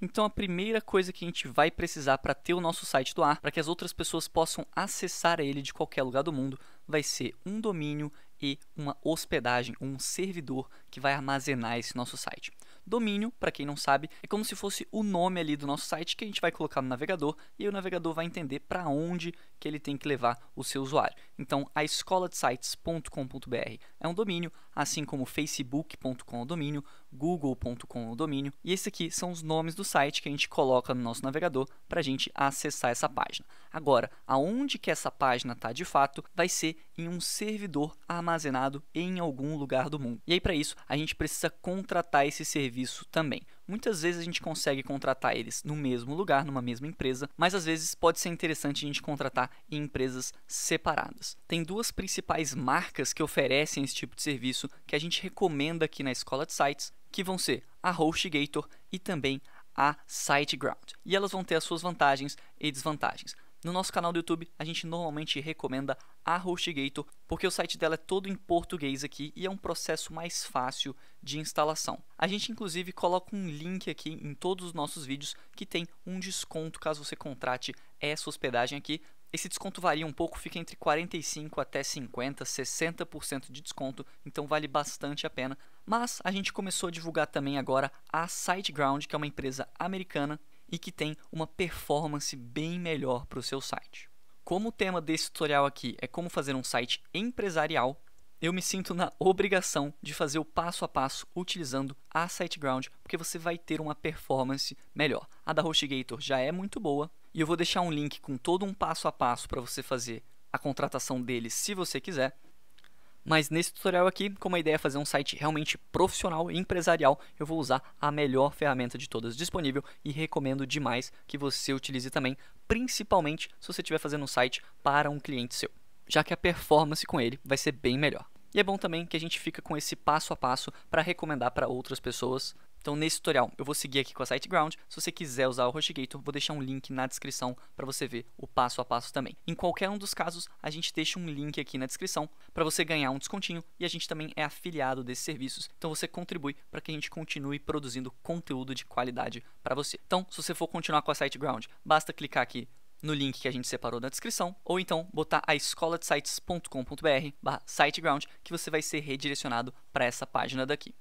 Então a primeira coisa que a gente vai precisar para ter o nosso site do ar, para que as outras pessoas possam acessar ele de qualquer lugar do mundo, vai ser um domínio e uma hospedagem, um servidor que vai armazenar esse nosso site. Domínio, para quem não sabe, é como se fosse o nome ali do nosso site que a gente vai colocar no navegador e o navegador vai entender para onde que ele tem que levar o seu usuário. Então, a escoladesites.com.br é um domínio, assim como facebook.com o domínio, google.com o domínio, e esses aqui são os nomes do site que a gente coloca no nosso navegador para a gente acessar essa página. Agora, aonde que essa página está de fato vai ser em um servidor armazenado em algum lugar do mundo. E aí para isso, a gente precisa contratar esse serviço também. Muitas vezes a gente consegue contratar eles no mesmo lugar, numa mesma empresa, mas às vezes pode ser interessante a gente contratar em empresas separadas. Tem duas principais marcas que oferecem esse tipo de serviço que a gente recomenda aqui na escola de sites, que vão ser a HostGator e também a SiteGround. E elas vão ter as suas vantagens e desvantagens. No nosso canal do YouTube, a gente normalmente recomenda a HostGator, porque o site dela é todo em português aqui e é um processo mais fácil de instalação. A gente inclusive coloca um link aqui em todos os nossos vídeos que tem um desconto caso você contrate essa hospedagem aqui. Esse desconto varia um pouco, fica entre 45 até 50, 60% de desconto, então vale bastante a pena. Mas a gente começou a divulgar também agora a SiteGround, que é uma empresa americana e que tem uma performance bem melhor para o seu site. Como o tema desse tutorial aqui é como fazer um site empresarial, eu me sinto na obrigação de fazer o passo a passo utilizando a SiteGround, porque você vai ter uma performance melhor. A da HostGator já é muito boa, e eu vou deixar um link com todo um passo a passo para você fazer a contratação dele se você quiser, mas nesse tutorial aqui, como a ideia é fazer um site realmente profissional e empresarial, eu vou usar a melhor ferramenta de todas disponível e recomendo demais que você utilize também, principalmente se você estiver fazendo um site para um cliente seu, já que a performance com ele vai ser bem melhor. E é bom também que a gente fica com esse passo a passo para recomendar para outras pessoas então, nesse tutorial, eu vou seguir aqui com a SiteGround. Se você quiser usar o HostGator, vou deixar um link na descrição para você ver o passo a passo também. Em qualquer um dos casos, a gente deixa um link aqui na descrição para você ganhar um descontinho e a gente também é afiliado desses serviços. Então, você contribui para que a gente continue produzindo conteúdo de qualidade para você. Então, se você for continuar com a SiteGround, basta clicar aqui no link que a gente separou na descrição, ou então botar a escola de sites.com.br barra siteground, que você vai ser redirecionado para essa página daqui.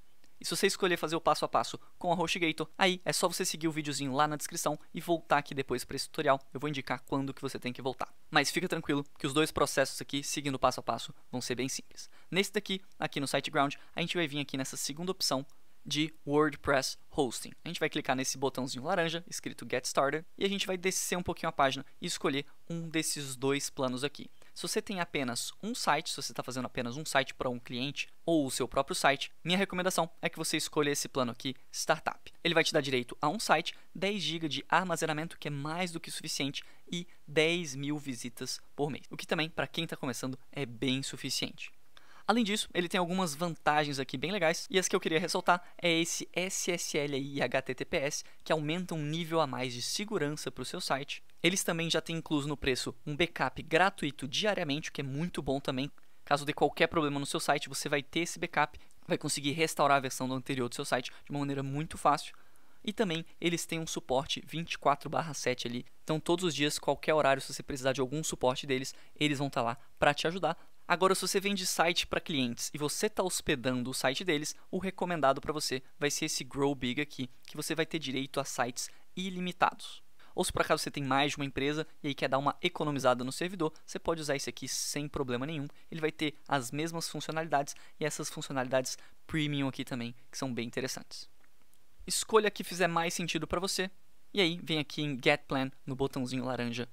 E se você escolher fazer o passo a passo com a HostGator, aí é só você seguir o videozinho lá na descrição e voltar aqui depois para esse tutorial. Eu vou indicar quando que você tem que voltar. Mas fica tranquilo que os dois processos aqui, seguindo passo a passo, vão ser bem simples. Nesse daqui, aqui no SiteGround, a gente vai vir aqui nessa segunda opção de WordPress Hosting. A gente vai clicar nesse botãozinho laranja escrito Get Started e a gente vai descer um pouquinho a página e escolher um desses dois planos aqui. Se você tem apenas um site, se você está fazendo apenas um site para um cliente ou o seu próprio site, minha recomendação é que você escolha esse plano aqui, Startup. Ele vai te dar direito a um site, 10 GB de armazenamento, que é mais do que suficiente, e 10 mil visitas por mês. O que também, para quem está começando, é bem suficiente. Além disso, ele tem algumas vantagens aqui bem legais, e as que eu queria ressaltar é esse SSL e HTTPS, que aumenta um nível a mais de segurança para o seu site, eles também já têm incluso no preço um backup gratuito diariamente, o que é muito bom também. Caso dê qualquer problema no seu site, você vai ter esse backup, vai conseguir restaurar a versão do anterior do seu site de uma maneira muito fácil. E também eles têm um suporte 24/7 ali. Então todos os dias, qualquer horário, se você precisar de algum suporte deles, eles vão estar tá lá para te ajudar. Agora, se você vende site para clientes e você está hospedando o site deles, o recomendado para você vai ser esse Grow Big aqui, que você vai ter direito a sites ilimitados. Ou se por acaso você tem mais de uma empresa e aí quer dar uma economizada no servidor, você pode usar esse aqui sem problema nenhum. Ele vai ter as mesmas funcionalidades e essas funcionalidades premium aqui também, que são bem interessantes. Escolha a que fizer mais sentido para você. E aí, vem aqui em Get Plan, no botãozinho laranja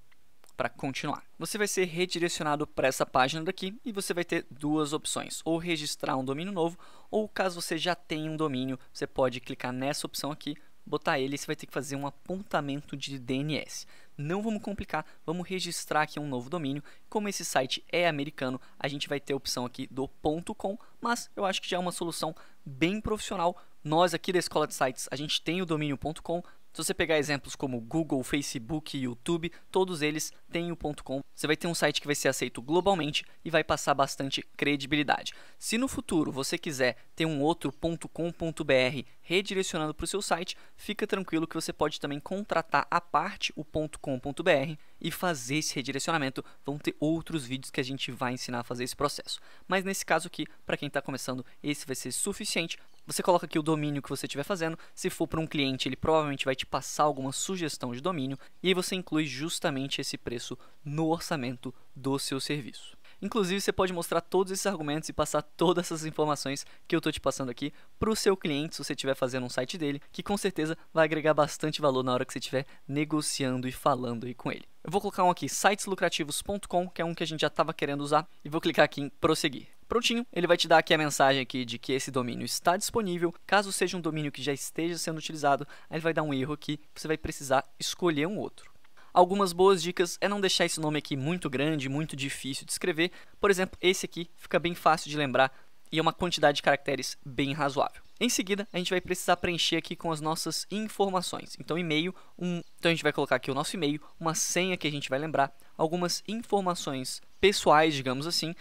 para continuar. Você vai ser redirecionado para essa página daqui e você vai ter duas opções, ou registrar um domínio novo, ou caso você já tenha um domínio, você pode clicar nessa opção aqui botar ele, você vai ter que fazer um apontamento de DNS. Não vamos complicar, vamos registrar aqui um novo domínio. Como esse site é americano, a gente vai ter a opção aqui do .com, mas eu acho que já é uma solução bem profissional. Nós aqui da Escola de Sites, a gente tem o domínio.com, se você pegar exemplos como Google, Facebook YouTube, todos eles têm o .com. Você vai ter um site que vai ser aceito globalmente e vai passar bastante credibilidade. Se no futuro você quiser ter um outro .com.br redirecionando para o seu site, fica tranquilo que você pode também contratar a parte o .com.br e fazer esse redirecionamento. Vão ter outros vídeos que a gente vai ensinar a fazer esse processo. Mas nesse caso aqui, para quem está começando, esse vai ser suficiente você coloca aqui o domínio que você estiver fazendo. Se for para um cliente, ele provavelmente vai te passar alguma sugestão de domínio. E aí você inclui justamente esse preço no orçamento do seu serviço. Inclusive, você pode mostrar todos esses argumentos e passar todas essas informações que eu estou te passando aqui para o seu cliente, se você estiver fazendo um site dele, que com certeza vai agregar bastante valor na hora que você estiver negociando e falando aí com ele. Eu vou colocar um aqui, siteslucrativos.com, que é um que a gente já estava querendo usar, e vou clicar aqui em prosseguir. Prontinho, ele vai te dar aqui a mensagem aqui de que esse domínio está disponível. Caso seja um domínio que já esteja sendo utilizado, aí ele vai dar um erro aqui, você vai precisar escolher um outro. Algumas boas dicas é não deixar esse nome aqui muito grande, muito difícil de escrever. Por exemplo, esse aqui fica bem fácil de lembrar e é uma quantidade de caracteres bem razoável. Em seguida, a gente vai precisar preencher aqui com as nossas informações. Então, e-mail, um... então a gente vai colocar aqui o nosso e-mail, uma senha que a gente vai lembrar, algumas informações pessoais, digamos assim.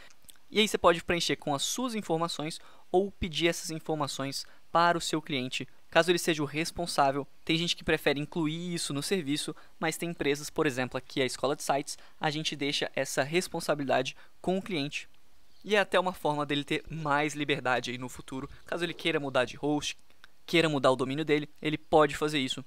E aí você pode preencher com as suas informações ou pedir essas informações para o seu cliente caso ele seja o responsável. Tem gente que prefere incluir isso no serviço, mas tem empresas, por exemplo, aqui a escola de sites, a gente deixa essa responsabilidade com o cliente. E é até uma forma dele ter mais liberdade aí no futuro, caso ele queira mudar de host, queira mudar o domínio dele, ele pode fazer isso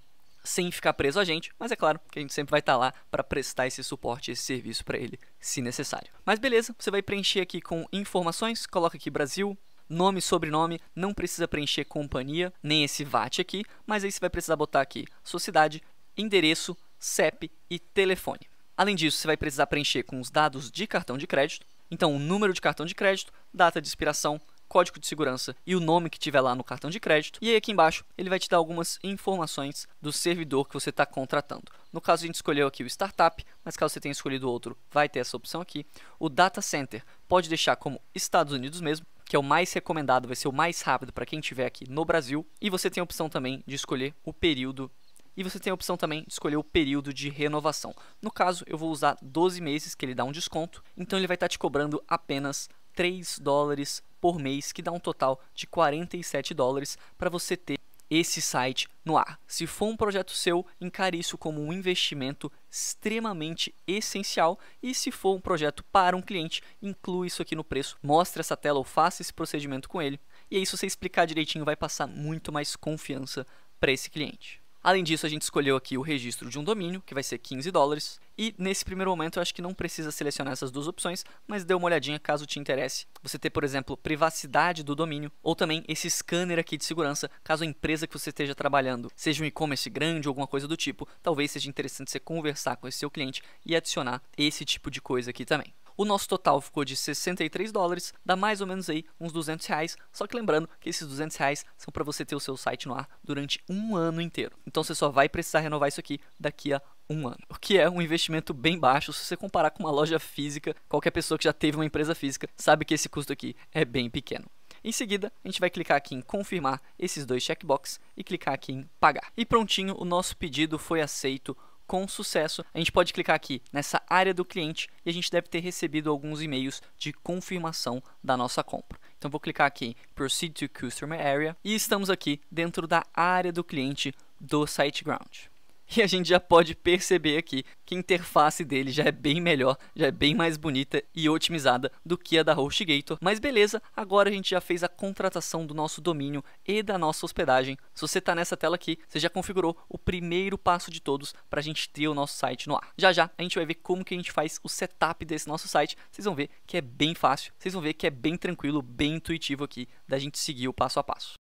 sem ficar preso a gente, mas é claro que a gente sempre vai estar tá lá para prestar esse suporte, esse serviço para ele, se necessário. Mas beleza, você vai preencher aqui com informações, coloca aqui Brasil, nome, sobrenome, não precisa preencher companhia, nem esse VAT aqui, mas aí você vai precisar botar aqui sua cidade, endereço, CEP e telefone. Além disso, você vai precisar preencher com os dados de cartão de crédito, então o número de cartão de crédito, data de expiração, código de segurança e o nome que tiver lá no cartão de crédito. E aí aqui embaixo ele vai te dar algumas informações do servidor que você está contratando. No caso a gente escolheu aqui o startup, mas caso você tenha escolhido outro, vai ter essa opção aqui. O data center pode deixar como Estados Unidos mesmo que é o mais recomendado, vai ser o mais rápido para quem estiver aqui no Brasil. E você tem a opção também de escolher o período. E você tem a opção também de escolher o período de renovação. No caso, eu vou usar 12 meses, que ele dá um desconto. Então ele vai estar tá te cobrando apenas 3 dólares por mês, que dá um total de 47 dólares para você ter esse site no ar. Se for um projeto seu, encare isso como um investimento extremamente essencial e se for um projeto para um cliente, inclua isso aqui no preço, mostre essa tela ou faça esse procedimento com ele. E aí, se você explicar direitinho, vai passar muito mais confiança para esse cliente. Além disso, a gente escolheu aqui o registro de um domínio, que vai ser 15 dólares. E nesse primeiro momento, eu acho que não precisa selecionar essas duas opções, mas dê uma olhadinha caso te interesse. Você ter, por exemplo, privacidade do domínio, ou também esse scanner aqui de segurança, caso a empresa que você esteja trabalhando seja um e-commerce grande ou alguma coisa do tipo, talvez seja interessante você conversar com esse seu cliente e adicionar esse tipo de coisa aqui também. O nosso total ficou de 63 dólares, dá mais ou menos aí uns 200 reais. Só que lembrando que esses 200 reais são para você ter o seu site no ar durante um ano inteiro. Então você só vai precisar renovar isso aqui daqui a um ano, o que é um investimento bem baixo se você comparar com uma loja física. Qualquer pessoa que já teve uma empresa física sabe que esse custo aqui é bem pequeno. Em seguida, a gente vai clicar aqui em confirmar esses dois checkbox e clicar aqui em pagar. E prontinho, o nosso pedido foi aceito com sucesso. A gente pode clicar aqui nessa área do cliente e a gente deve ter recebido alguns e-mails de confirmação da nossa compra. Então vou clicar aqui em Proceed to Customer Area e estamos aqui dentro da área do cliente do SiteGround. E a gente já pode perceber aqui que a interface dele já é bem melhor, já é bem mais bonita e otimizada do que a da HostGator. Mas beleza, agora a gente já fez a contratação do nosso domínio e da nossa hospedagem. Se você está nessa tela aqui, você já configurou o primeiro passo de todos para a gente ter o nosso site no ar. Já já a gente vai ver como que a gente faz o setup desse nosso site. Vocês vão ver que é bem fácil, vocês vão ver que é bem tranquilo, bem intuitivo aqui da gente seguir o passo a passo.